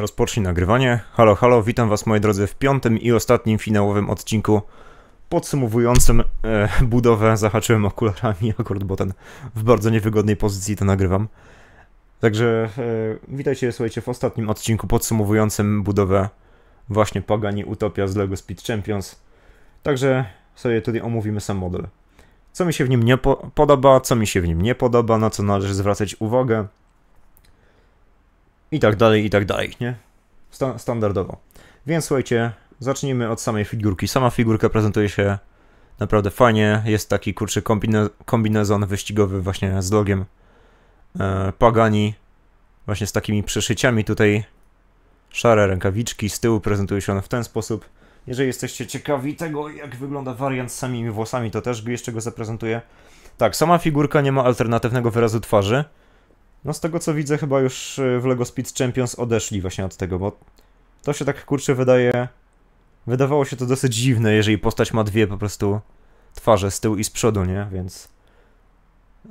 Rozpocznij nagrywanie. Halo, halo, witam Was moi drodzy w piątym i ostatnim finałowym odcinku podsumowującym e, budowę. Zahaczyłem okularami akurat, bo ten w bardzo niewygodnej pozycji to nagrywam. Także e, witajcie, słuchajcie, w ostatnim odcinku podsumowującym budowę właśnie Pagani Utopia z LEGO Speed Champions. Także sobie tutaj omówimy sam model. Co mi się w nim nie po podoba, co mi się w nim nie podoba, na co należy zwracać uwagę, i tak dalej, i tak dalej, nie? Sta standardowo. Więc słuchajcie, zacznijmy od samej figurki. Sama figurka prezentuje się naprawdę fajnie. Jest taki kurczy kombine kombinezon wyścigowy właśnie z logiem e, Pagani. Właśnie z takimi przeszyciami tutaj. Szare rękawiczki, z tyłu prezentuje się one w ten sposób. Jeżeli jesteście ciekawi tego, jak wygląda wariant z samymi włosami, to też jeszcze go zaprezentuję. Tak, sama figurka nie ma alternatywnego wyrazu twarzy. No z tego co widzę, chyba już y, w LEGO Speed Champions odeszli właśnie od tego, bo to się tak kurczę wydaje... Wydawało się to dosyć dziwne, jeżeli postać ma dwie po prostu twarze z tyłu i z przodu, nie? Więc...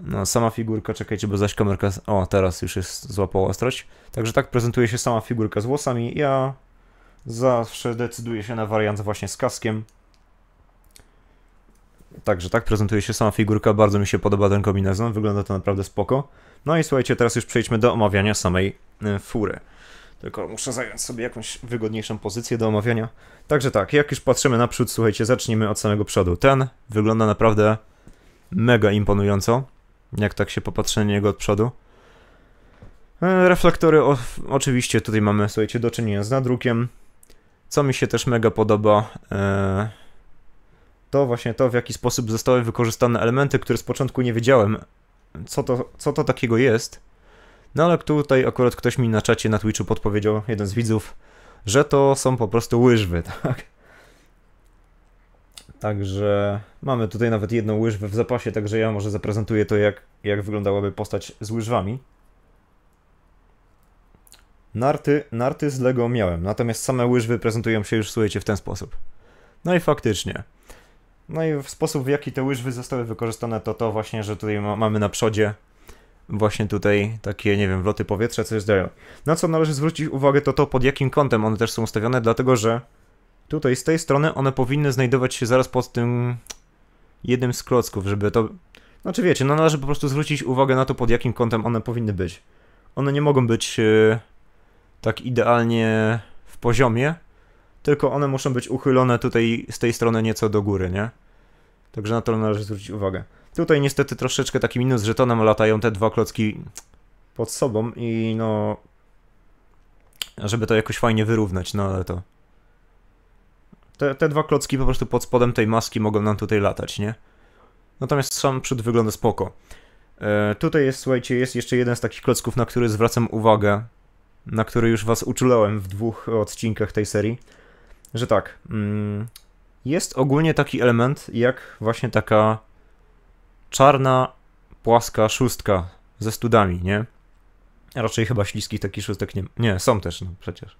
No, sama figurka, czekajcie, bo zaś kamerka... O, teraz już jest złapała ostrość. Także tak prezentuje się sama figurka z włosami. Ja zawsze decyduję się na wariant właśnie z kaskiem. Także tak prezentuje się sama figurka, bardzo mi się podoba ten kombinezon, wygląda to naprawdę spoko. No i słuchajcie, teraz już przejdźmy do omawiania samej e, fury. Tylko muszę zająć sobie jakąś wygodniejszą pozycję do omawiania. Także tak, jak już patrzymy naprzód, słuchajcie, zacznijmy od samego przodu. Ten wygląda naprawdę mega imponująco, jak tak się popatrzy na niego od przodu. E, reflektory, o, oczywiście tutaj mamy, słuchajcie, do czynienia z nadrukiem. Co mi się też mega podoba, e, to właśnie to, w jaki sposób zostały wykorzystane elementy, które z początku nie wiedziałem, co to, co to takiego jest. No ale tutaj akurat ktoś mi na czacie na Twitchu podpowiedział, jeden z widzów, że to są po prostu łyżwy, tak? Także mamy tutaj nawet jedną łyżwę w zapasie, także ja może zaprezentuję to, jak, jak wyglądałaby postać z łyżwami. Narty, narty z Lego miałem, natomiast same łyżwy prezentują się już, słuchajcie, w ten sposób. No i faktycznie. No i w sposób, w jaki te łyżwy zostały wykorzystane, to to właśnie, że tutaj ma, mamy na przodzie właśnie tutaj takie, nie wiem, wloty powietrza, coś zdają. Na co należy zwrócić uwagę, to to, pod jakim kątem one też są ustawione, dlatego że tutaj z tej strony one powinny znajdować się zaraz pod tym jednym z klocków, żeby to... Znaczy wiecie, no należy po prostu zwrócić uwagę na to, pod jakim kątem one powinny być. One nie mogą być yy, tak idealnie w poziomie, tylko one muszą być uchylone tutaj z tej strony nieco do góry, nie? Także na to należy zwrócić uwagę. Tutaj niestety troszeczkę taki minus, że tonem latają te dwa klocki pod sobą i no... Żeby to jakoś fajnie wyrównać, no ale to... Te, te dwa klocki po prostu pod spodem tej maski mogą nam tutaj latać, nie? Natomiast sam przód wygląda spoko. E, tutaj jest, słuchajcie, jest jeszcze jeden z takich klocków, na który zwracam uwagę, na który już was uczulałem w dwóch odcinkach tej serii że tak, mm, jest ogólnie taki element, jak właśnie taka czarna, płaska szóstka ze studami, nie? Raczej chyba śliskich takich szóstek nie Nie, są też, no przecież.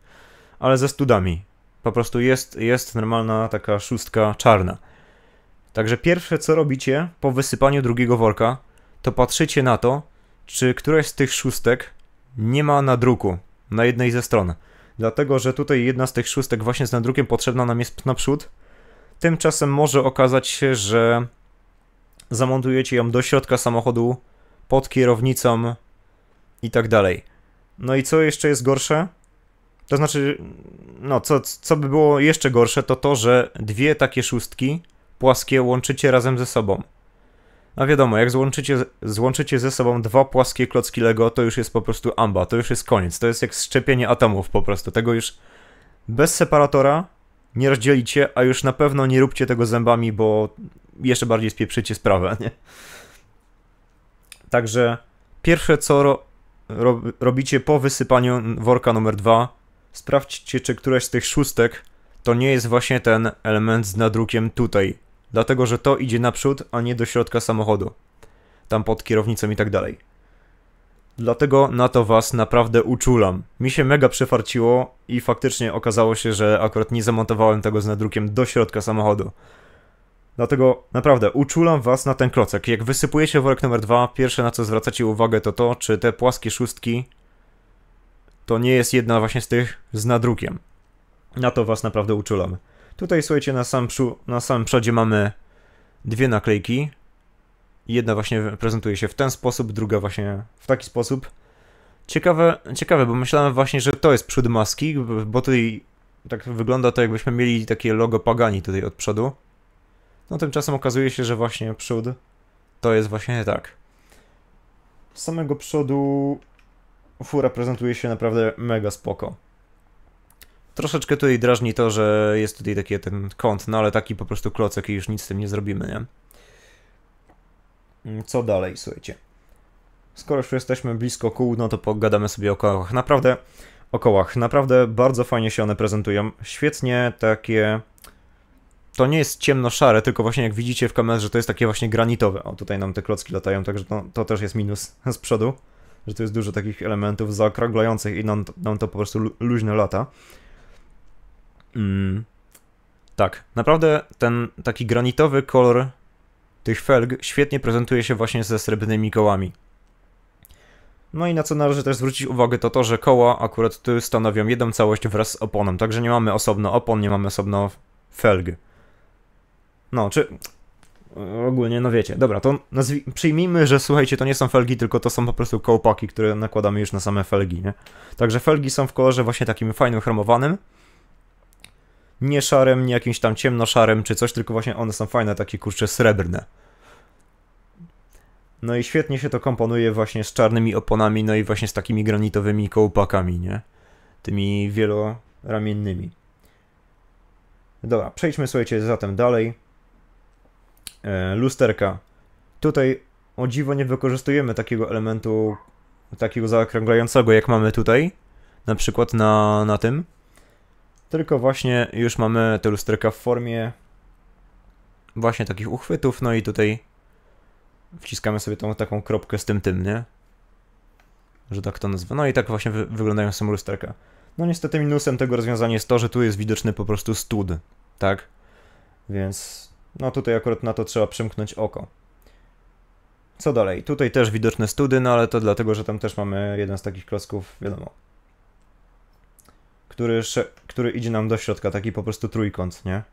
Ale ze studami. Po prostu jest, jest normalna taka szóstka czarna. Także pierwsze, co robicie po wysypaniu drugiego worka, to patrzycie na to, czy któraś z tych szóstek nie ma na druku na jednej ze stron dlatego że tutaj jedna z tych szóstek właśnie z nadrukiem potrzebna nam jest naprzód. Tymczasem może okazać się, że zamontujecie ją do środka samochodu, pod kierownicą i tak dalej. No i co jeszcze jest gorsze? To znaczy, no co, co by było jeszcze gorsze, to to, że dwie takie szóstki płaskie łączycie razem ze sobą. A wiadomo, jak złączycie, złączycie ze sobą dwa płaskie klocki Lego, to już jest po prostu amba, to już jest koniec. To jest jak szczepienie atomów po prostu. Tego już bez separatora nie rozdzielicie, a już na pewno nie róbcie tego zębami, bo jeszcze bardziej spieprzycie sprawę, nie? Także pierwsze co ro, ro, robicie po wysypaniu worka numer dwa, sprawdźcie, czy któraś z tych szóstek to nie jest właśnie ten element z nadrukiem tutaj dlatego że to idzie naprzód, a nie do środka samochodu, tam pod kierownicą i tak dalej. Dlatego na to was naprawdę uczulam. Mi się mega przefarciło i faktycznie okazało się, że akurat nie zamontowałem tego z nadrukiem do środka samochodu. Dlatego naprawdę uczulam was na ten klocek. Jak wysypujecie worek numer dwa, pierwsze na co zwracacie uwagę to to, czy te płaskie szóstki to nie jest jedna właśnie z tych z nadrukiem. Na to was naprawdę uczulam. Tutaj słuchajcie, na samym, na samym przodzie mamy dwie naklejki. Jedna właśnie prezentuje się w ten sposób, druga właśnie w taki sposób. Ciekawe, ciekawe, bo myślałem właśnie, że to jest przód maski, bo tutaj tak wygląda to, jakbyśmy mieli takie logo Pagani tutaj od przodu. No tymczasem okazuje się, że właśnie przód to jest właśnie tak. Z samego przodu fura prezentuje się naprawdę mega spoko. Troszeczkę tutaj drażni to, że jest tutaj taki ten kąt, no ale taki po prostu klocek i już nic z tym nie zrobimy, nie? Mm, co dalej, słuchajcie? Skoro już jesteśmy blisko kół, no to pogadamy sobie o kołach. Naprawdę, o kołach. Naprawdę bardzo fajnie się one prezentują. Świetnie takie... To nie jest ciemno-szare, tylko właśnie jak widzicie w kamerze, to jest takie właśnie granitowe. O, tutaj nam te klocki latają, także to też jest minus z przodu, że tu jest dużo takich elementów zaokrąglających i nam, nam to po prostu luźne lata. Mm, tak, naprawdę ten taki granitowy kolor tych felg świetnie prezentuje się właśnie ze srebrnymi kołami. No i na co należy też zwrócić uwagę to to, że koła akurat tu stanowią jedną całość wraz z oponą, także nie mamy osobno opon, nie mamy osobno felg. No, czy ogólnie, no wiecie. Dobra, to nazwi- przyjmijmy, że słuchajcie, to nie są felgi, tylko to są po prostu kołpaki, które nakładamy już na same felgi, nie? Także felgi są w kolorze właśnie takim fajnym, chromowanym nie szarym, nie jakimś tam ciemnoszarym czy coś, tylko właśnie one są fajne, takie kurcze srebrne. No i świetnie się to komponuje właśnie z czarnymi oponami, no i właśnie z takimi granitowymi kołpakami, nie? Tymi wieloramiennymi. Dobra, przejdźmy słuchajcie zatem dalej. E, lusterka. Tutaj o dziwo nie wykorzystujemy takiego elementu, takiego zaokrąglającego jak mamy tutaj, na przykład na, na tym. Tylko właśnie już mamy te lusterka w formie właśnie takich uchwytów, no i tutaj wciskamy sobie tą taką kropkę z tym tym, nie? Że tak to nazywa. No i tak właśnie wy wyglądają same lusterka. No niestety minusem tego rozwiązania jest to, że tu jest widoczny po prostu stud, tak? Więc no tutaj akurat na to trzeba przymknąć oko. Co dalej? Tutaj też widoczne study, no ale to dlatego, że tam też mamy jeden z takich klocków, wiadomo, który, który idzie nam do środka, taki po prostu trójkąt, nie?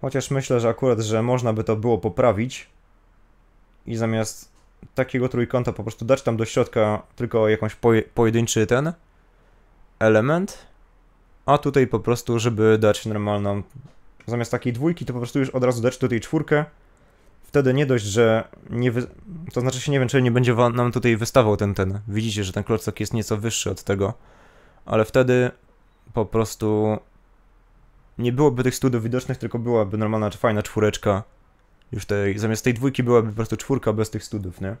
Chociaż myślę, że akurat, że można by to było poprawić i zamiast takiego trójkąta po prostu dać tam do środka tylko jakąś poje pojedynczy ten element, a tutaj po prostu, żeby dać normalną, zamiast takiej dwójki, to po prostu już od razu dać tutaj czwórkę, wtedy nie dość, że nie wy... to znaczy się nie wiem, czy nie będzie nam tutaj wystawał ten ten. Widzicie, że ten klocek jest nieco wyższy od tego, ale wtedy po prostu nie byłoby tych studów widocznych, tylko byłaby normalna, fajna czwóreczka. Już tej, zamiast tej dwójki byłaby po prostu czwórka bez tych studów, nie?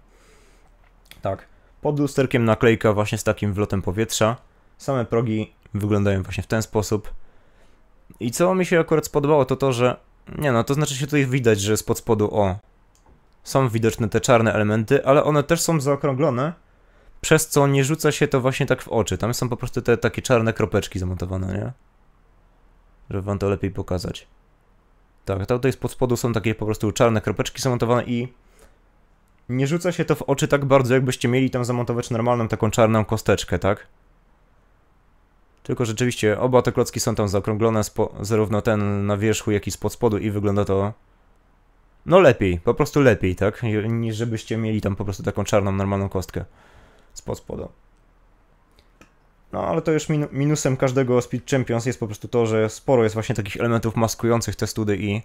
Tak. Pod lusterkiem naklejka właśnie z takim wlotem powietrza. Same progi wyglądają właśnie w ten sposób. I co mi się akurat spodobało, to to, że nie no, to znaczy się tutaj widać, że spod spodu o. Są widoczne te czarne elementy, ale one też są zaokrąglone, przez co nie rzuca się to właśnie tak w oczy. Tam są po prostu te takie czarne kropeczki zamontowane, nie? Żeby wam to lepiej pokazać. Tak, to tutaj spod spodu są takie po prostu czarne kropeczki zamontowane i nie rzuca się to w oczy tak bardzo, jakbyście mieli tam zamontować normalną taką czarną kosteczkę, tak? Tylko rzeczywiście oba te klocki są tam zaokrąglone, zarówno ten na wierzchu, jak i spod spodu i wygląda to no lepiej, po prostu lepiej, tak? Niż żebyście mieli tam po prostu taką czarną, normalną kostkę spod spodu. No ale to już min minusem każdego Speed Champions jest po prostu to, że sporo jest właśnie takich elementów maskujących te study i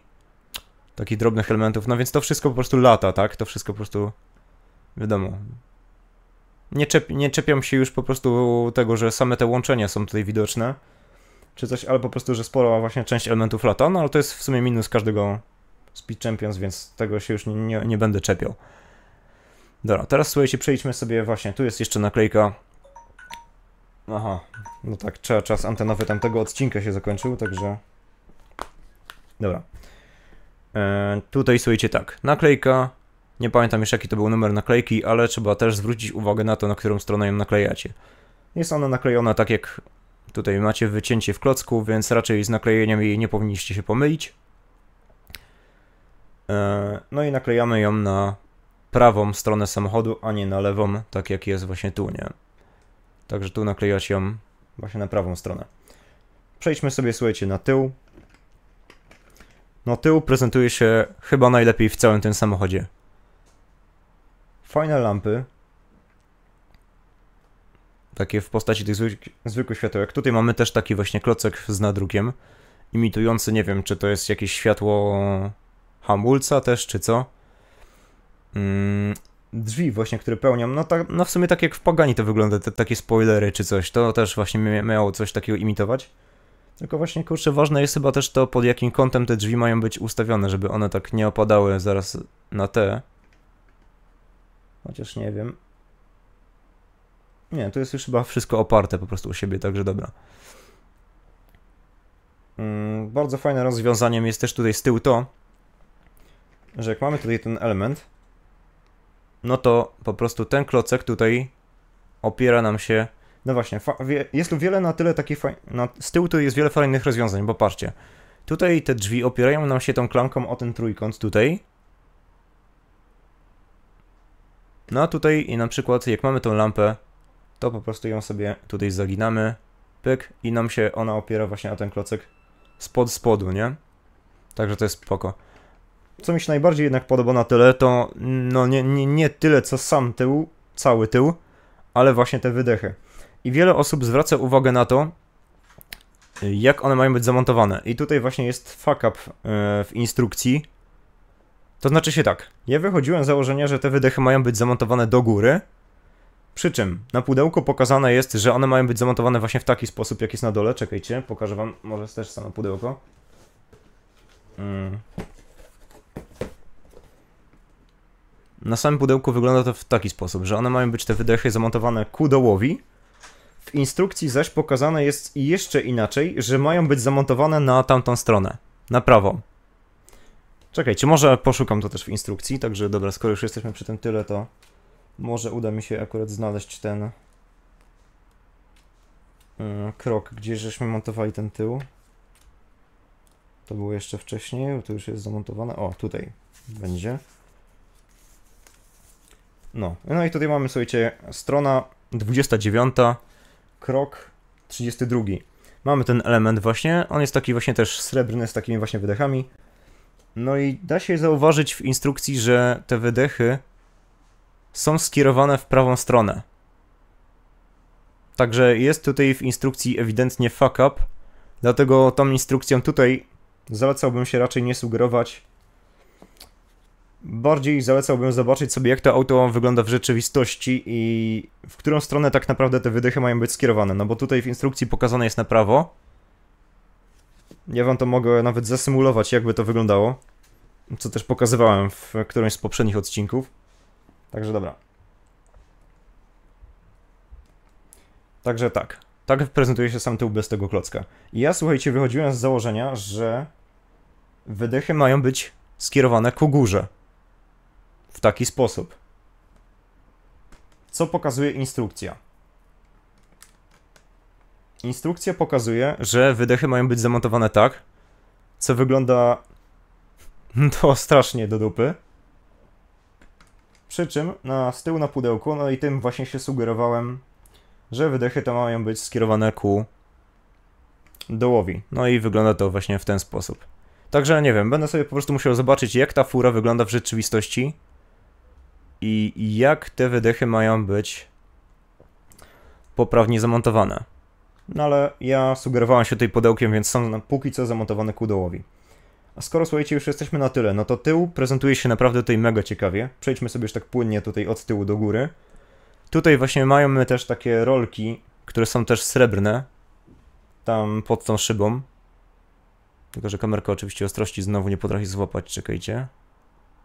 takich drobnych elementów. No więc to wszystko po prostu lata, tak? To wszystko po prostu wiadomo, nie, czep, nie czepiam się już po prostu tego, że same te łączenia są tutaj widoczne, czy coś, ale po prostu, że spora właśnie część elementów lata, no ale to jest w sumie minus każdego Speed Champions, więc tego się już nie, nie, nie będę czepiał. Dobra, teraz słuchajcie, przejdźmy sobie właśnie, tu jest jeszcze naklejka. Aha, no tak, czas antenowy tamtego odcinka się zakończył, także... Dobra. E, tutaj słuchajcie tak, naklejka, nie pamiętam już jaki to był numer naklejki, ale trzeba też zwrócić uwagę na to, na którą stronę ją naklejacie. Jest ona naklejona tak jak tutaj macie wycięcie w klocku, więc raczej z naklejeniem jej nie powinniście się pomylić. E, no i naklejamy ją na prawą stronę samochodu, a nie na lewą, tak jak jest właśnie tu, nie? Także tu naklejać ją właśnie na prawą stronę. Przejdźmy sobie, słuchajcie, na tył. No tył prezentuje się chyba najlepiej w całym tym samochodzie. Fajne lampy. Takie w postaci tych zwykłych światełek. Tutaj mamy też taki właśnie klocek z nadrukiem, imitujący, nie wiem, czy to jest jakieś światło hamulca też, czy co. Mm, drzwi właśnie, które pełnią, no, tak, no w sumie tak jak w Pagani to wygląda, te, takie spoilery czy coś, to też właśnie miało coś takiego imitować. Tylko właśnie, kurczę, ważne jest chyba też to, pod jakim kątem te drzwi mają być ustawione, żeby one tak nie opadały zaraz na te, Chociaż nie wiem. Nie, to jest już chyba wszystko oparte po prostu o siebie, także dobra. Mm, bardzo fajne rozwiązaniem jest też tutaj z tyłu to, że jak mamy tutaj ten element, no to po prostu ten klocek tutaj opiera nam się. No właśnie, jest tu wiele na tyle takich fajnych. Z tyłu tu jest wiele fajnych rozwiązań, bo patrzcie. Tutaj te drzwi opierają nam się tą klamką o ten trójkąt tutaj. No a tutaj i na przykład jak mamy tą lampę, to po prostu ją sobie tutaj zaginamy, pyk i nam się ona opiera właśnie na ten klocek spod spodu, nie? Także to jest spoko. Co mi się najbardziej jednak podoba na tyle, to no nie, nie, nie tyle co sam tył, cały tył, ale właśnie te wydechy. I wiele osób zwraca uwagę na to, jak one mają być zamontowane. I tutaj właśnie jest fuck up e, w instrukcji, to znaczy się tak, ja wychodziłem z założenia, że te wydechy mają być zamontowane do góry, przy czym na pudełku pokazane jest, że one mają być zamontowane właśnie w taki sposób, jak jest na dole. Czekajcie, pokażę wam może też samo pudełko. Mm. Na samym pudełku wygląda to w taki sposób, że one mają być te wydechy zamontowane ku dołowi. W instrukcji zaś pokazane jest jeszcze inaczej, że mają być zamontowane na tamtą stronę, na prawą. Czekajcie, może poszukam to też w instrukcji, także dobra, skoro już jesteśmy przy tym tyle, to może uda mi się akurat znaleźć ten mm, krok, gdzie żeśmy montowali ten tył. To było jeszcze wcześniej, to już jest zamontowane. O, tutaj będzie. No, no i tutaj mamy, słuchajcie, strona 29, krok 32. Mamy ten element właśnie, on jest taki właśnie też srebrny z takimi właśnie wydechami. No i da się zauważyć w instrukcji, że te wydechy są skierowane w prawą stronę. Także jest tutaj w instrukcji ewidentnie fuck up, dlatego tą instrukcją tutaj zalecałbym się raczej nie sugerować. Bardziej zalecałbym zobaczyć sobie, jak to auto wygląda w rzeczywistości i w którą stronę tak naprawdę te wydechy mają być skierowane. No bo tutaj w instrukcji pokazane jest na prawo, ja wam to mogę nawet zasymulować, jakby to wyglądało. Co też pokazywałem w którymś z poprzednich odcinków. Także dobra. Także tak. Tak prezentuje się sam tył bez tego klocka. I ja, słuchajcie, wychodziłem z założenia, że wydechy mają być skierowane ku górze. W taki sposób. Co pokazuje instrukcja? Instrukcja pokazuje, że wydechy mają być zamontowane tak, co wygląda to strasznie do dupy. Przy czym na, z tyłu na pudełku, no i tym właśnie się sugerowałem, że wydechy to mają być skierowane ku dołowi. No i wygląda to właśnie w ten sposób. Także nie wiem, będę sobie po prostu musiał zobaczyć, jak ta fura wygląda w rzeczywistości i jak te wydechy mają być poprawnie zamontowane. No ale ja sugerowałem się tutaj pudełkiem, więc są póki co zamontowane ku dołowi. A skoro słuchajcie, już jesteśmy na tyle, no to tył prezentuje się naprawdę tutaj mega ciekawie. Przejdźmy sobie już tak płynnie tutaj od tyłu do góry. Tutaj właśnie mamy też takie rolki, które są też srebrne. Tam pod tą szybą. Tylko, że kamerka oczywiście ostrości znowu nie potrafi złapać, czekajcie.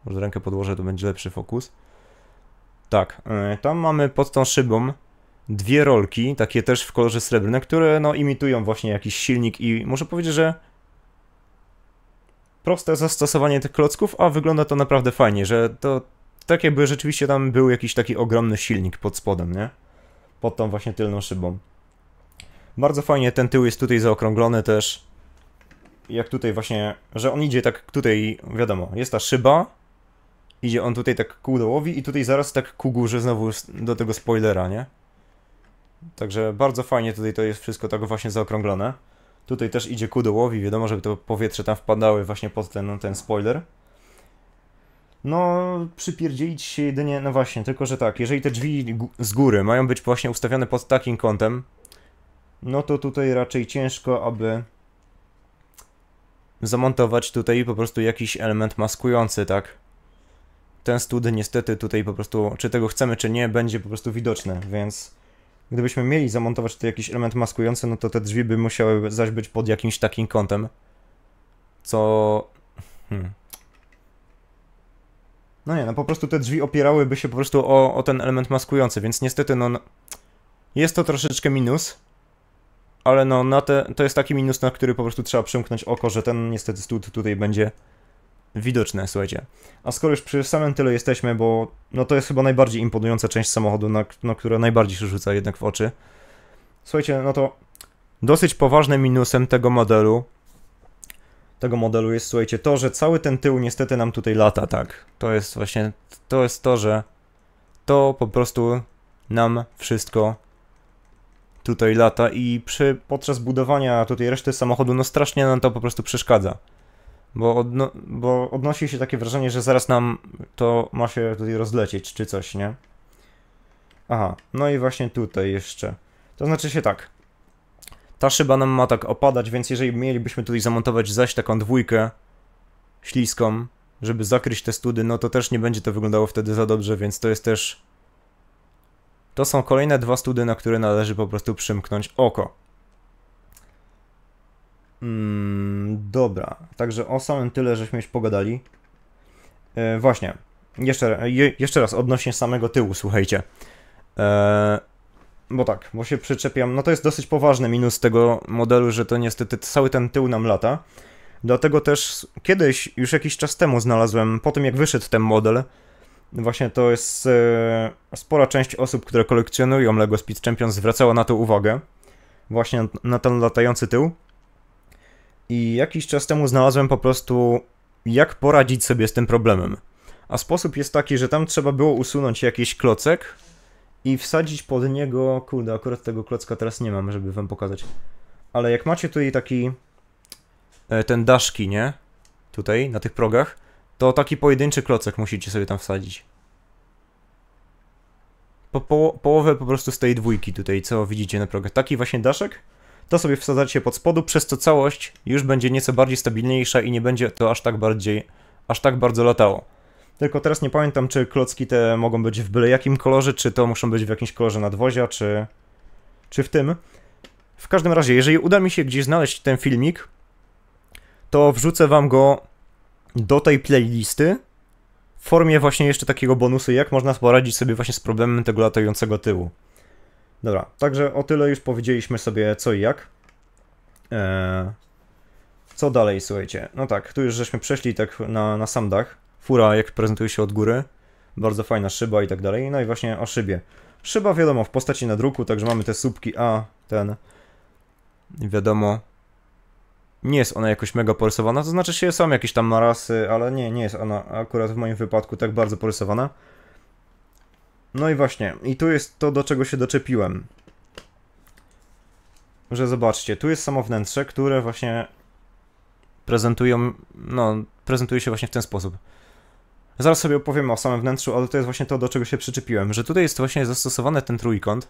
Może rękę podłożę, to będzie lepszy fokus. Tak, y, tam mamy pod tą szybą dwie rolki, takie też w kolorze srebrnym, które no, imitują właśnie jakiś silnik i muszę powiedzieć, że proste zastosowanie tych klocków, a wygląda to naprawdę fajnie, że to tak jakby rzeczywiście tam był jakiś taki ogromny silnik pod spodem, nie? Pod tą właśnie tylną szybą. Bardzo fajnie ten tył jest tutaj zaokrąglony też. Jak tutaj właśnie, że on idzie tak tutaj, wiadomo, jest ta szyba, idzie on tutaj tak ku dołowi i tutaj zaraz tak ku górze znowu do tego spoilera, nie? Także bardzo fajnie tutaj to jest wszystko tak właśnie zaokrąglone. Tutaj też idzie ku dołowi, wiadomo, żeby to powietrze tam wpadały właśnie pod ten, no, ten spoiler. No, przypierdzielić się jedynie, no właśnie, tylko że tak, jeżeli te drzwi z góry mają być właśnie ustawione pod takim kątem, no to tutaj raczej ciężko, aby zamontować tutaj po prostu jakiś element maskujący, tak? Ten stud niestety tutaj po prostu, czy tego chcemy, czy nie, będzie po prostu widoczny, więc Gdybyśmy mieli zamontować tutaj jakiś element maskujący, no to te drzwi by musiały zaś być pod jakimś takim kątem, co... Hmm. No nie, no po prostu te drzwi opierałyby się po prostu o, o ten element maskujący, więc niestety no... no jest to troszeczkę minus, ale no na te, to jest taki minus, na który po prostu trzeba przymknąć oko, że ten niestety stud tutaj będzie widoczne, słuchajcie. A skoro już przy samym tyle jesteśmy, bo no to jest chyba najbardziej imponująca część samochodu, na, no, która najbardziej się rzuca jednak w oczy. Słuchajcie, no to dosyć poważnym minusem tego modelu tego modelu jest, słuchajcie, to, że cały ten tył niestety nam tutaj lata, tak. To jest właśnie, to jest to, że to po prostu nam wszystko tutaj lata i przy, podczas budowania tutaj reszty samochodu, no strasznie nam to po prostu przeszkadza bo, odno bo odnosi się takie wrażenie, że zaraz nam to ma się tutaj rozlecieć czy coś, nie? Aha, no i właśnie tutaj jeszcze. To znaczy się tak. Ta szyba nam ma tak opadać, więc jeżeli mielibyśmy tutaj zamontować zaś taką dwójkę śliską, żeby zakryć te study, no to też nie będzie to wyglądało wtedy za dobrze, więc to jest też... To są kolejne dwa study, na które należy po prostu przymknąć oko. Mm, dobra, także o samym tyle żeśmy już pogadali. E, właśnie, jeszcze, je, jeszcze raz odnośnie samego tyłu, słuchajcie. E, bo tak, bo się przyczepiam. No to jest dosyć poważny minus tego modelu, że to niestety cały ten tył nam lata. Dlatego też kiedyś, już jakiś czas temu znalazłem, po tym jak wyszedł ten model, właśnie to jest e, spora część osób, które kolekcjonują LEGO Speed Champions zwracała na to uwagę. Właśnie na ten latający tył. I jakiś czas temu znalazłem po prostu, jak poradzić sobie z tym problemem. A sposób jest taki, że tam trzeba było usunąć jakiś klocek i wsadzić pod niego. Kurde, akurat tego klocka teraz nie mam, żeby wam pokazać. Ale jak macie tutaj taki. E, ten daszki, nie? Tutaj, na tych progach, to taki pojedynczy klocek musicie sobie tam wsadzić. Po, po połowę po prostu z tej dwójki tutaj, co widzicie na progach. Taki właśnie daszek to sobie wsadzacie pod spodu, przez co całość już będzie nieco bardziej stabilniejsza i nie będzie to aż tak bardziej, aż tak bardzo latało. Tylko teraz nie pamiętam, czy klocki te mogą być w byle jakim kolorze, czy to muszą być w jakimś kolorze nadwozia, czy, czy w tym. W każdym razie, jeżeli uda mi się gdzieś znaleźć ten filmik, to wrzucę wam go do tej playlisty w formie właśnie jeszcze takiego bonusu, jak można poradzić sobie właśnie z problemem tego latającego tyłu. Dobra, także o tyle już powiedzieliśmy sobie co i jak. Eee, co dalej, słuchajcie? No tak, tu już żeśmy przeszli tak na, na sam dach. Fura, jak prezentuje się od góry. Bardzo fajna szyba i tak dalej. No i właśnie o szybie. Szyba, wiadomo, w postaci na druku, także mamy te słupki A, ten... Wiadomo... Nie jest ona jakoś mega porysowana, to znaczy się są jakieś tam marasy, ale nie, nie jest ona akurat w moim wypadku tak bardzo porysowana. No i właśnie, i tu jest to, do czego się doczepiłem. Że zobaczcie, tu jest samo wnętrze, które właśnie prezentują, no, prezentuje się właśnie w ten sposób. Zaraz sobie opowiem o samym wnętrzu, ale to jest właśnie to, do czego się przyczepiłem, że tutaj jest właśnie zastosowany ten trójkąt.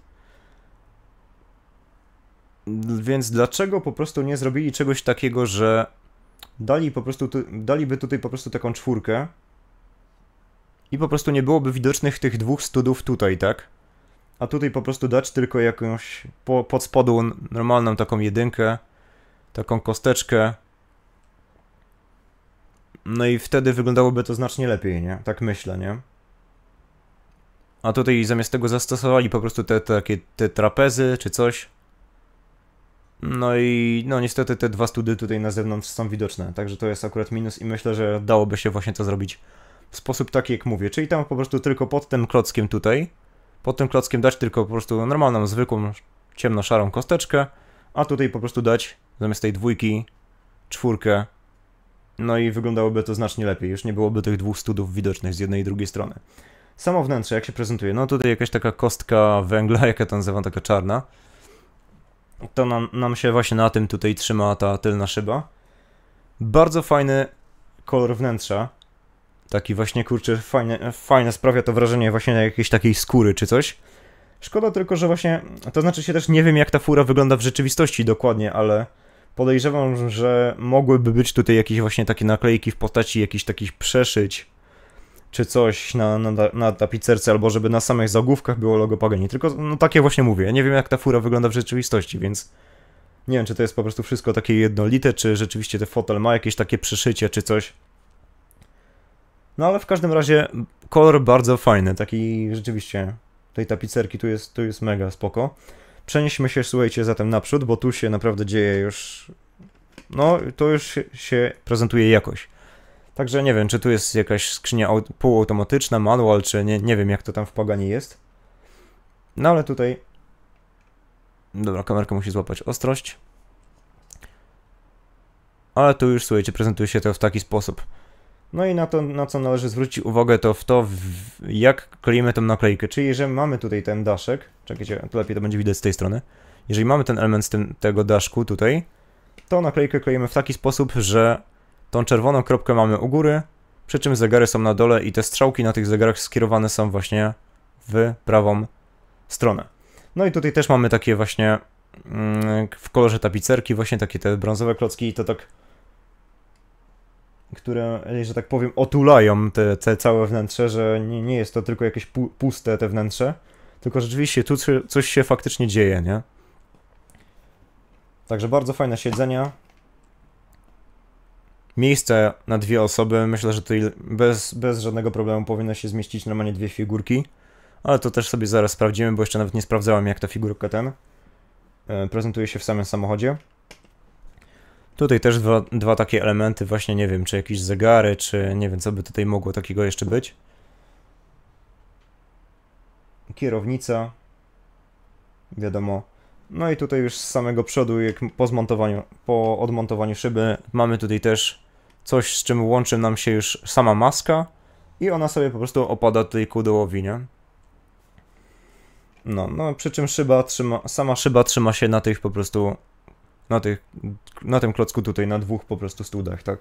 Więc dlaczego po prostu nie zrobili czegoś takiego, że dali po prostu, daliby tutaj po prostu taką czwórkę, i po prostu nie byłoby widocznych tych dwóch studów tutaj, tak? A tutaj po prostu dać tylko jakąś po, pod spodu normalną taką jedynkę, taką kosteczkę. No i wtedy wyglądałoby to znacznie lepiej, nie? Tak myślę, nie? A tutaj zamiast tego zastosowali po prostu te, te takie te trapezy czy coś. No i no niestety te dwa study tutaj na zewnątrz są widoczne, także to jest akurat minus i myślę, że dałoby się właśnie to zrobić w sposób taki, jak mówię, czyli tam po prostu tylko pod tym klockiem tutaj, pod tym klockiem dać tylko po prostu normalną, zwykłą, ciemno-szarą kosteczkę, a tutaj po prostu dać zamiast tej dwójki czwórkę, no i wyglądałoby to znacznie lepiej, już nie byłoby tych dwóch studów widocznych z jednej i drugiej strony. Samo wnętrze, jak się prezentuje, no tutaj jakaś taka kostka węgla, jaka to nazywam, taka czarna, to nam, nam się właśnie na tym tutaj trzyma ta tylna szyba. Bardzo fajny kolor wnętrza, Taki właśnie, kurczę, fajne, fajne sprawia to wrażenie właśnie jakiejś takiej skóry czy coś. Szkoda tylko, że właśnie, to znaczy się też nie wiem jak ta fura wygląda w rzeczywistości dokładnie, ale podejrzewam, że mogłyby być tutaj jakieś właśnie takie naklejki w postaci jakichś takich przeszyć czy coś na, na, na tapicerce, albo żeby na samych zagłówkach było logo Pagani. Tylko, no takie właśnie mówię, ja nie wiem jak ta fura wygląda w rzeczywistości, więc nie wiem, czy to jest po prostu wszystko takie jednolite, czy rzeczywiście ten fotel ma jakieś takie przeszycie, czy coś. No ale w każdym razie kolor bardzo fajny, taki rzeczywiście tej tapicerki tu jest, tu jest mega spoko. Przenieśmy się, słuchajcie, zatem naprzód, bo tu się naprawdę dzieje już... No, to już się prezentuje jakoś. Także nie wiem, czy tu jest jakaś skrzynia półautomatyczna, manual, czy nie, nie wiem, jak to tam w nie jest. No ale tutaj... Dobra, kamerka musi złapać ostrość. Ale tu już, słuchajcie, prezentuje się to w taki sposób. No i na to, na co należy zwrócić uwagę, to w to, w jak kleimy tą naklejkę. Czyli, że mamy tutaj ten daszek, czekajcie, to lepiej to będzie widać z tej strony. Jeżeli mamy ten element z tym, tego daszku tutaj, to naklejkę kleimy w taki sposób, że tą czerwoną kropkę mamy u góry, przy czym zegary są na dole i te strzałki na tych zegarach skierowane są właśnie w prawą stronę. No i tutaj też mamy takie właśnie mm, w kolorze tapicerki, właśnie takie te brązowe klocki i to tak które, że tak powiem, otulają te, te całe wnętrze, że nie, nie jest to tylko jakieś pu puste te wnętrze, tylko rzeczywiście tu coś się faktycznie dzieje, nie? Także bardzo fajne siedzenia. Miejsce na dwie osoby, myślę, że tutaj bez, bez żadnego problemu powinno się zmieścić normalnie dwie figurki. Ale to też sobie zaraz sprawdzimy, bo jeszcze nawet nie sprawdzałem jak ta figurka ten e, prezentuje się w samym samochodzie. Tutaj też dwa, dwa takie elementy, właśnie nie wiem, czy jakieś zegary, czy nie wiem, co by tutaj mogło takiego jeszcze być. Kierownica, wiadomo. No i tutaj już z samego przodu, jak po zmontowaniu, po odmontowaniu szyby, mamy tutaj też coś, z czym łączy nam się już sama maska i ona sobie po prostu opada tutaj ku dołowi, nie? No, no przy czym szyba trzyma, sama szyba trzyma się na tych po prostu na, tych, na tym klocku tutaj, na dwóch po prostu studach, tak?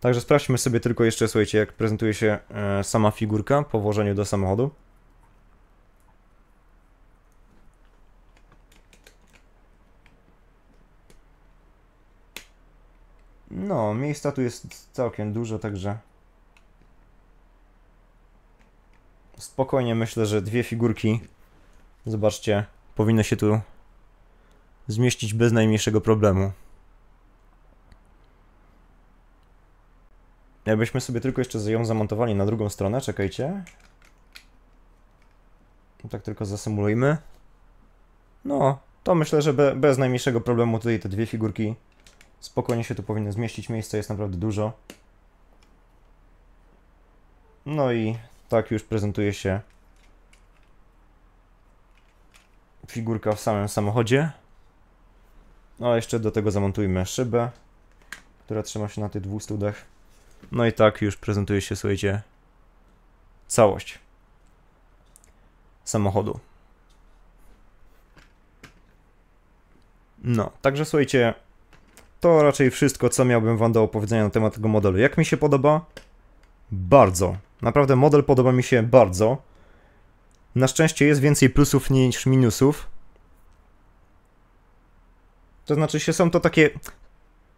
Także sprawdźmy sobie tylko jeszcze, słuchajcie, jak prezentuje się e, sama figurka po włożeniu do samochodu. No, miejsca tu jest całkiem dużo, także spokojnie myślę, że dwie figurki, zobaczcie, powinny się tu zmieścić bez najmniejszego problemu. Jakbyśmy sobie tylko jeszcze ją zamontowali na drugą stronę, czekajcie. No tak tylko zasymulujmy. No, to myślę, że be, bez najmniejszego problemu tutaj te dwie figurki spokojnie się tu powinny zmieścić. Miejsca jest naprawdę dużo. No i tak już prezentuje się figurka w samym samochodzie. No, jeszcze do tego zamontujmy szybę, która trzyma się na tych dwóch studach. No i tak już prezentuje się, słuchajcie, całość samochodu. No, także słuchajcie, to raczej wszystko, co miałbym wam do opowiedzenia na temat tego modelu. Jak mi się podoba? Bardzo. Naprawdę model podoba mi się bardzo. Na szczęście jest więcej plusów niż minusów, to znaczy się są to takie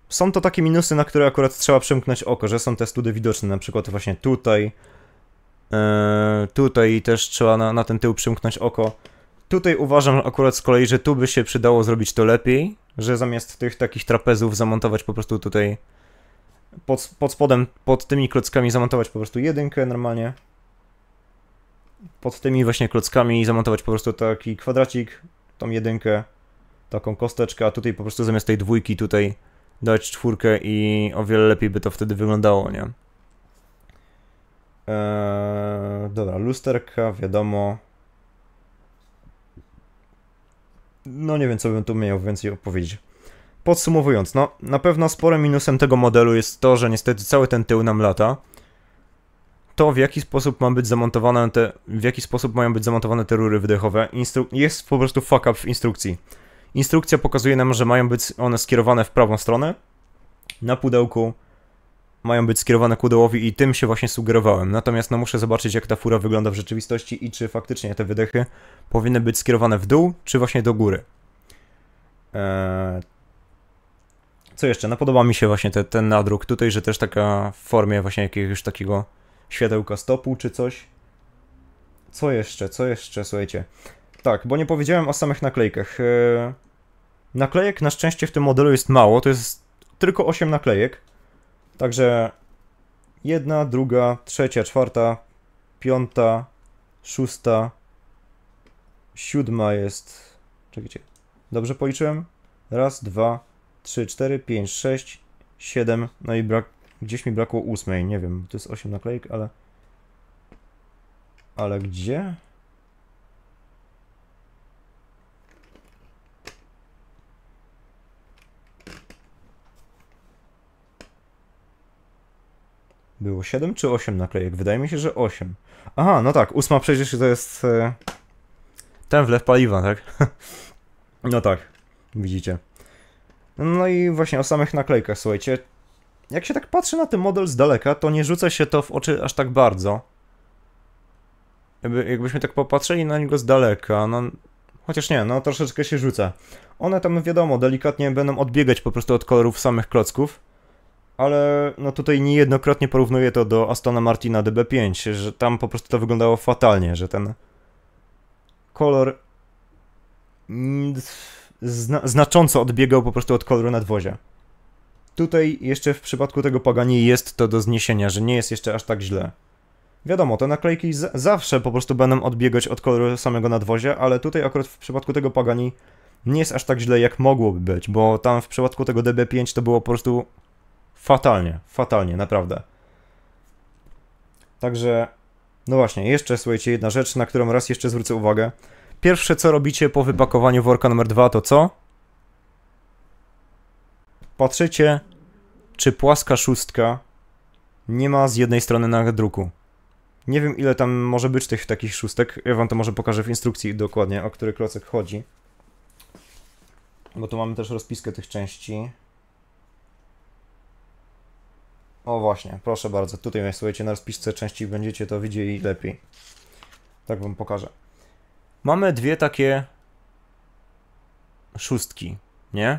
są to takie minusy, na które akurat trzeba przymknąć oko, że są te study widoczne, na przykład właśnie tutaj. Yy, tutaj też trzeba na, na ten tył przymknąć oko. Tutaj uważam akurat z kolei, że tu by się przydało zrobić to lepiej, że zamiast tych takich trapezów zamontować po prostu tutaj pod, pod spodem, pod tymi klockami zamontować po prostu jedynkę normalnie. Pod tymi właśnie klockami zamontować po prostu taki kwadracik, tą jedynkę taką kosteczkę, a tutaj po prostu zamiast tej dwójki tutaj dać czwórkę i o wiele lepiej by to wtedy wyglądało, nie? Eee, dobra, lusterka, wiadomo. No nie wiem, co bym tu miał więcej opowiedzieć. Podsumowując, no na pewno sporym minusem tego modelu jest to, że niestety cały ten tył nam lata. To w jaki sposób ma być zamontowane te, w jaki sposób mają być zamontowane te rury wydechowe, jest po prostu fuck up w instrukcji. Instrukcja pokazuje nam, że mają być one skierowane w prawą stronę na pudełku. Mają być skierowane ku dołowi i tym się właśnie sugerowałem. Natomiast no muszę zobaczyć jak ta fura wygląda w rzeczywistości i czy faktycznie te wydechy powinny być skierowane w dół, czy właśnie do góry. Eee... Co jeszcze? No podoba mi się właśnie te, ten nadruk tutaj, że też taka w formie właśnie jakiegoś takiego światełka stopu czy coś. Co jeszcze? Co jeszcze? Słuchajcie. Tak, bo nie powiedziałem o samych naklejkach. E, naklejek na szczęście w tym modelu jest mało, to jest tylko 8 naklejek. Także jedna, druga, trzecia, czwarta, piąta, szósta, siódma jest. Czekajcie, dobrze policzyłem? Raz, dwa, trzy, cztery, pięć, sześć, siedem. No i brak... gdzieś mi brakło ósmej, nie wiem, to jest 8 naklejek, ale. Ale gdzie? Było 7 czy 8 naklejek? Wydaje mi się, że 8. Aha, no tak, ósma przecież to jest... E, ten wlew paliwa, tak? no tak, widzicie. No i właśnie o samych naklejkach, słuchajcie. Jak się tak patrzy na ten model z daleka, to nie rzuca się to w oczy aż tak bardzo. Jakby, jakbyśmy tak popatrzyli na niego z daleka, no... Chociaż nie, no troszeczkę się rzuca. One tam, wiadomo, delikatnie będą odbiegać po prostu od kolorów samych klocków ale no tutaj niejednokrotnie porównuję to do Astona Martina DB5, że tam po prostu to wyglądało fatalnie, że ten kolor zna znacząco odbiegał po prostu od koloru nadwozia. Tutaj jeszcze w przypadku tego Pagani jest to do zniesienia, że nie jest jeszcze aż tak źle. Wiadomo, te naklejki zawsze po prostu będą odbiegać od koloru samego nadwozia, ale tutaj akurat w przypadku tego Pagani nie jest aż tak źle jak mogłoby być, bo tam w przypadku tego DB5 to było po prostu fatalnie, fatalnie, naprawdę. Także, no właśnie, jeszcze słuchajcie, jedna rzecz, na którą raz jeszcze zwrócę uwagę. Pierwsze, co robicie po wypakowaniu worka numer dwa, to co? Patrzycie, czy płaska szóstka nie ma z jednej strony na druku. Nie wiem, ile tam może być tych takich szóstek. Ja wam to może pokażę w instrukcji dokładnie, o który klocek chodzi. Bo tu mamy też rozpiskę tych części. O właśnie, proszę bardzo, tutaj słuchajcie, na rozpisce części, będziecie to widzieli lepiej. Tak wam pokażę. Mamy dwie takie szóstki, nie?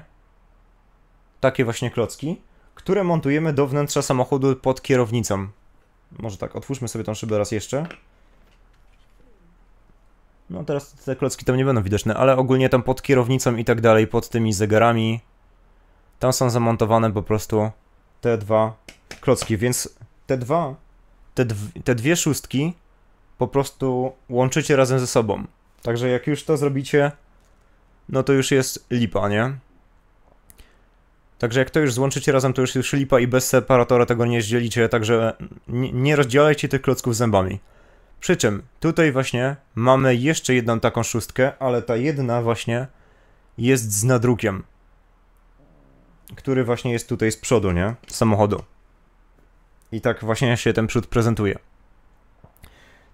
Takie właśnie klocki, które montujemy do wnętrza samochodu pod kierownicą. Może tak, otwórzmy sobie tą szybę raz jeszcze. No teraz te klocki tam nie będą widoczne, ale ogólnie tam pod kierownicą i tak dalej, pod tymi zegarami. Tam są zamontowane po prostu te dwa klocki, więc te dwa, te, te dwie szóstki po prostu łączycie razem ze sobą. Także jak już to zrobicie, no to już jest lipa, nie? Także jak to już złączycie razem, to już jest lipa i bez separatora tego nie zdzielicie, także nie rozdzielajcie tych klocków zębami. Przy czym tutaj właśnie mamy jeszcze jedną taką szóstkę, ale ta jedna właśnie jest z nadrukiem, który właśnie jest tutaj z przodu, nie? samochodu. I tak właśnie się ten przód prezentuje.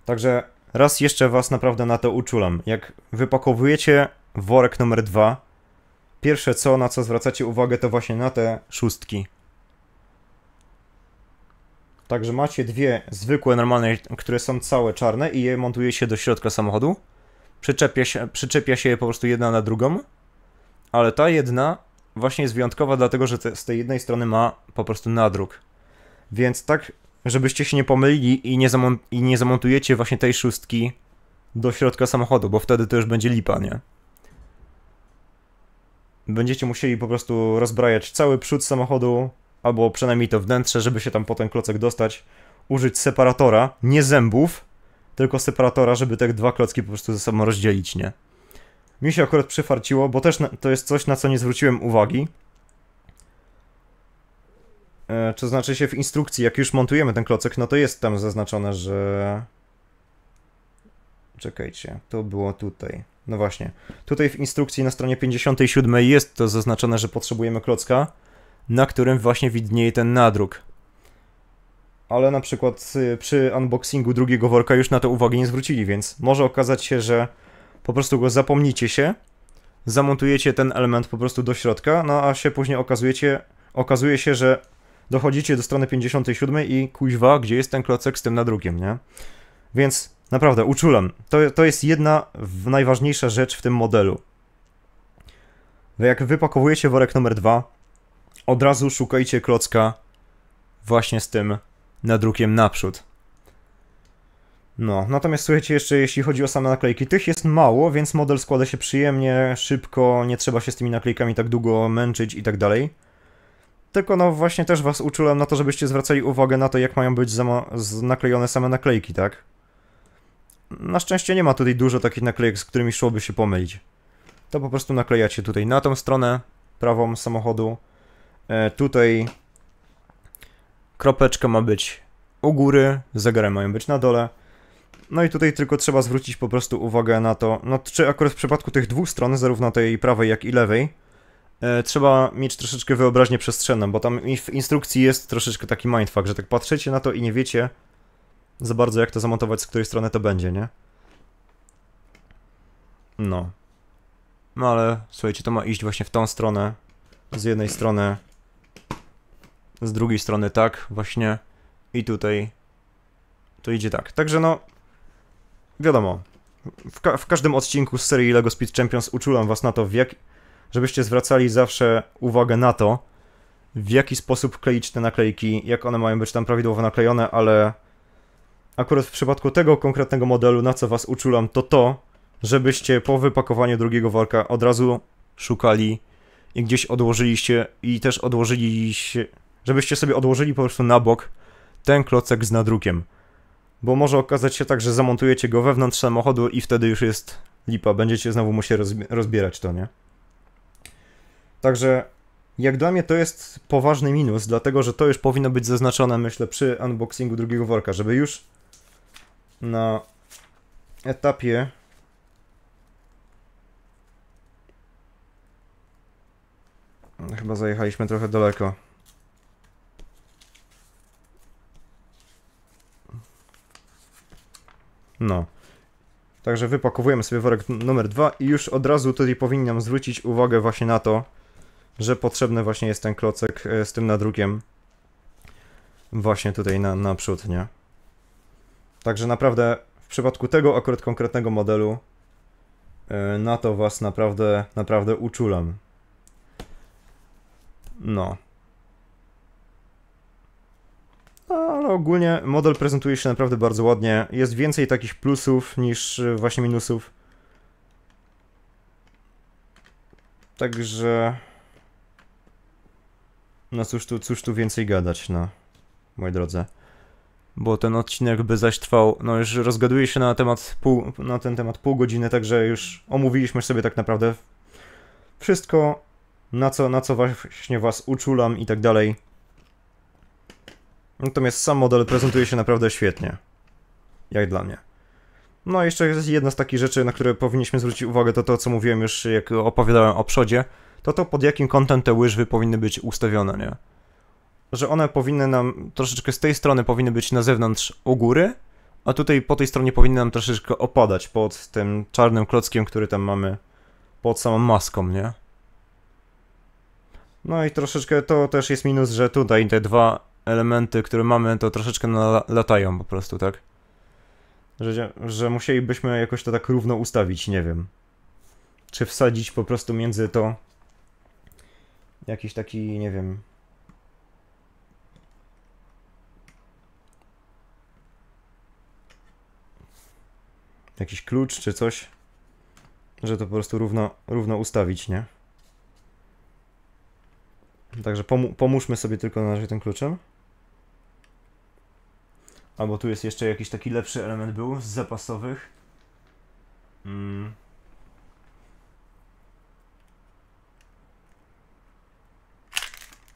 Także raz jeszcze Was naprawdę na to uczulam. Jak wypakowujecie worek numer dwa, pierwsze co, na co zwracacie uwagę, to właśnie na te szóstki. Także macie dwie zwykłe, normalne, które są całe czarne i je montuje się do środka samochodu. Przyczepia się, przyczepia się je po prostu jedna na drugą. Ale ta jedna właśnie jest wyjątkowa, dlatego że te, z tej jednej strony ma po prostu nadruk. Więc tak, żebyście się nie pomylili i nie, i nie zamontujecie właśnie tej szóstki do środka samochodu, bo wtedy to już będzie lipa, nie? Będziecie musieli po prostu rozbrajać cały przód samochodu, albo przynajmniej to wnętrze, żeby się tam po ten klocek dostać. Użyć separatora, nie zębów, tylko separatora, żeby te dwa klocki po prostu ze sobą rozdzielić, nie? Mi się akurat przyfarciło, bo też to jest coś, na co nie zwróciłem uwagi to e, znaczy się w instrukcji, jak już montujemy ten klocek, no to jest tam zaznaczone, że... Czekajcie, to było tutaj. No właśnie. Tutaj w instrukcji na stronie 57 jest to zaznaczone, że potrzebujemy klocka, na którym właśnie widnieje ten nadruk. Ale na przykład y, przy unboxingu drugiego worka już na to uwagi nie zwrócili, więc może okazać się, że po prostu go zapomnicie się, zamontujecie ten element po prostu do środka, no a się później okazujecie, okazuje się, że dochodzicie do strony 57 i kuźwa, gdzie jest ten klocek z tym nadrukiem, nie? Więc naprawdę, uczulam. To, to jest jedna najważniejsza rzecz w tym modelu. Jak wypakowujecie worek numer dwa, od razu szukajcie klocka właśnie z tym nadrukiem naprzód. No, natomiast słuchajcie, jeszcze jeśli chodzi o same naklejki, tych jest mało, więc model składa się przyjemnie, szybko, nie trzeba się z tymi naklejkami tak długo męczyć i tak dalej. Tylko no właśnie też was uczułem na to, żebyście zwracali uwagę na to, jak mają być naklejone same naklejki, tak? Na szczęście nie ma tutaj dużo takich naklejek, z którymi szłoby się pomylić. To po prostu naklejacie tutaj na tą stronę prawą samochodu. E, tutaj kropeczka ma być u góry, zegary mają być na dole. No i tutaj tylko trzeba zwrócić po prostu uwagę na to, no czy akurat w przypadku tych dwóch stron, zarówno tej prawej jak i lewej, E, trzeba mieć troszeczkę wyobraźnię przestrzenną, bo tam w instrukcji jest troszeczkę taki mindfuck, że tak patrzycie na to i nie wiecie za bardzo jak to zamontować, z której strony to będzie, nie? No. No ale słuchajcie, to ma iść właśnie w tą stronę. Z jednej strony. Z drugiej strony tak, właśnie. I tutaj to idzie tak. Także no, wiadomo, w, ka w każdym odcinku z serii LEGO Speed Champions uczulam was na to, w jak żebyście zwracali zawsze uwagę na to, w jaki sposób kleić te naklejki, jak one mają być tam prawidłowo naklejone, ale akurat w przypadku tego konkretnego modelu, na co was uczulam, to to, żebyście po wypakowaniu drugiego worka od razu szukali i gdzieś odłożyliście i też odłożyliście, żebyście sobie odłożyli po prostu na bok ten klocek z nadrukiem. Bo może okazać się tak, że zamontujecie go wewnątrz samochodu i wtedy już jest lipa, będziecie znowu musieli rozbierać to, nie? Także jak dla mnie to jest poważny minus, dlatego że to już powinno być zaznaczone, myślę, przy unboxingu drugiego worka, żeby już na etapie Chyba zajechaliśmy trochę daleko. No. Także wypakowujemy sobie worek numer dwa i już od razu tutaj powinnam zwrócić uwagę właśnie na to, że potrzebny właśnie jest ten klocek e, z tym nadrukiem właśnie tutaj na, naprzód, nie? Także naprawdę w przypadku tego akurat konkretnego modelu e, na to was naprawdę, naprawdę uczulam. No. No, ale ogólnie model prezentuje się naprawdę bardzo ładnie. Jest więcej takich plusów niż e, właśnie minusów. Także no cóż tu, cóż tu więcej gadać, no, moi drodzy. Bo ten odcinek by zaś trwał, no już rozgaduję się na, temat pół, na ten temat pół godziny, także już omówiliśmy sobie tak naprawdę wszystko, na co, na co właśnie was uczulam i tak dalej. Natomiast sam model prezentuje się naprawdę świetnie. Jak dla mnie. No, jeszcze jest jedna z takich rzeczy, na które powinniśmy zwrócić uwagę, to to, co mówiłem już, jak opowiadałem o przodzie to to pod jakim kątem te łyżwy powinny być ustawione, nie? Że one powinny nam troszeczkę z tej strony powinny być na zewnątrz u góry, a tutaj po tej stronie powinny nam troszeczkę opadać pod tym czarnym klockiem, który tam mamy pod samą maską, nie? No i troszeczkę to też jest minus, że tutaj te dwa elementy, które mamy, to troszeczkę latają po prostu, tak? Że, że musielibyśmy jakoś to tak równo ustawić, nie wiem. Czy wsadzić po prostu między to jakiś taki, nie wiem, jakiś klucz czy coś, że to po prostu równo, równo ustawić, nie? Także pomóżmy sobie tylko na razie tym kluczem. Albo tu jest jeszcze jakiś taki lepszy element był z zapasowych. Mm.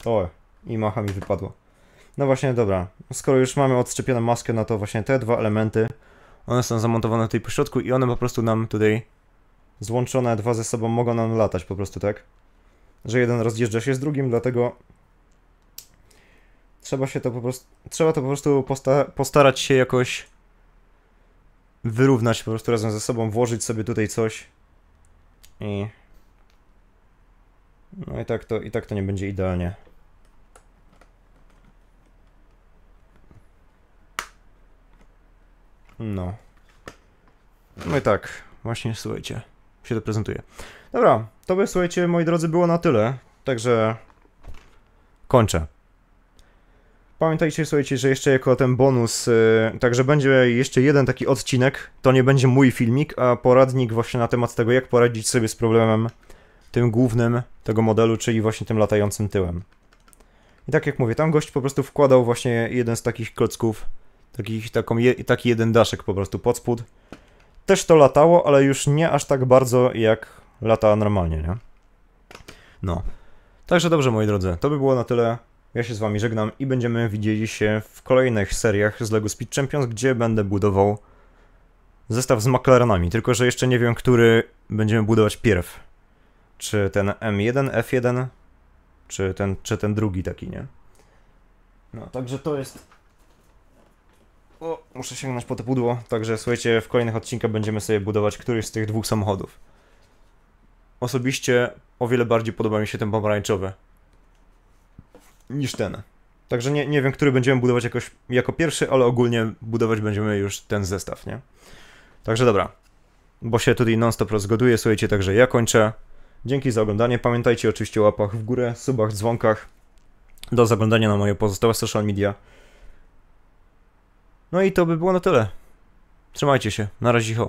O, i macha mi wypadła. No właśnie, dobra. Skoro już mamy odszczepioną maskę, no to właśnie te dwa elementy, one są zamontowane tutaj po środku i one po prostu nam tutaj złączone dwa ze sobą mogą nam latać po prostu, tak? Że jeden rozjeżdża się z drugim, dlatego trzeba się to po prostu, trzeba to po prostu posta postarać się jakoś wyrównać po prostu razem ze sobą, włożyć sobie tutaj coś i no i tak to, i tak to nie będzie idealnie. No. No i tak, właśnie słuchajcie, się to prezentuje. Dobra, to by słuchajcie, moi drodzy, było na tyle, także kończę. Pamiętajcie, słuchajcie, że jeszcze jako ten bonus, yy, także będzie jeszcze jeden taki odcinek, to nie będzie mój filmik, a poradnik właśnie na temat tego, jak poradzić sobie z problemem tym głównym tego modelu, czyli właśnie tym latającym tyłem. I tak jak mówię, tam gość po prostu wkładał właśnie jeden z takich klocków Taki, taką taki jeden daszek po prostu pod spód. Też to latało, ale już nie aż tak bardzo jak lata normalnie, nie? No. Także dobrze, moi drodzy, to by było na tyle. Ja się z wami żegnam i będziemy widzieli się w kolejnych seriach z LEGO Speed Champions, gdzie będę budował zestaw z McLarenami, tylko że jeszcze nie wiem, który będziemy budować pierw. Czy ten M1, F1, czy ten, czy ten drugi taki, nie? No, także to jest o, muszę sięgnąć po to pudło, także słuchajcie, w kolejnych odcinkach będziemy sobie budować któryś z tych dwóch samochodów. Osobiście o wiele bardziej podoba mi się ten pomarańczowy niż ten. Także nie, nie wiem, który będziemy budować jakoś jako pierwszy, ale ogólnie budować będziemy już ten zestaw, nie? Także dobra, bo się tutaj non-stop rozgaduję, słuchajcie, także ja kończę. Dzięki za oglądanie, pamiętajcie oczywiście o łapach w górę, subach, dzwonkach. Do zaglądania na moje pozostałe social media. No i to by było na tyle. Trzymajcie się, na razie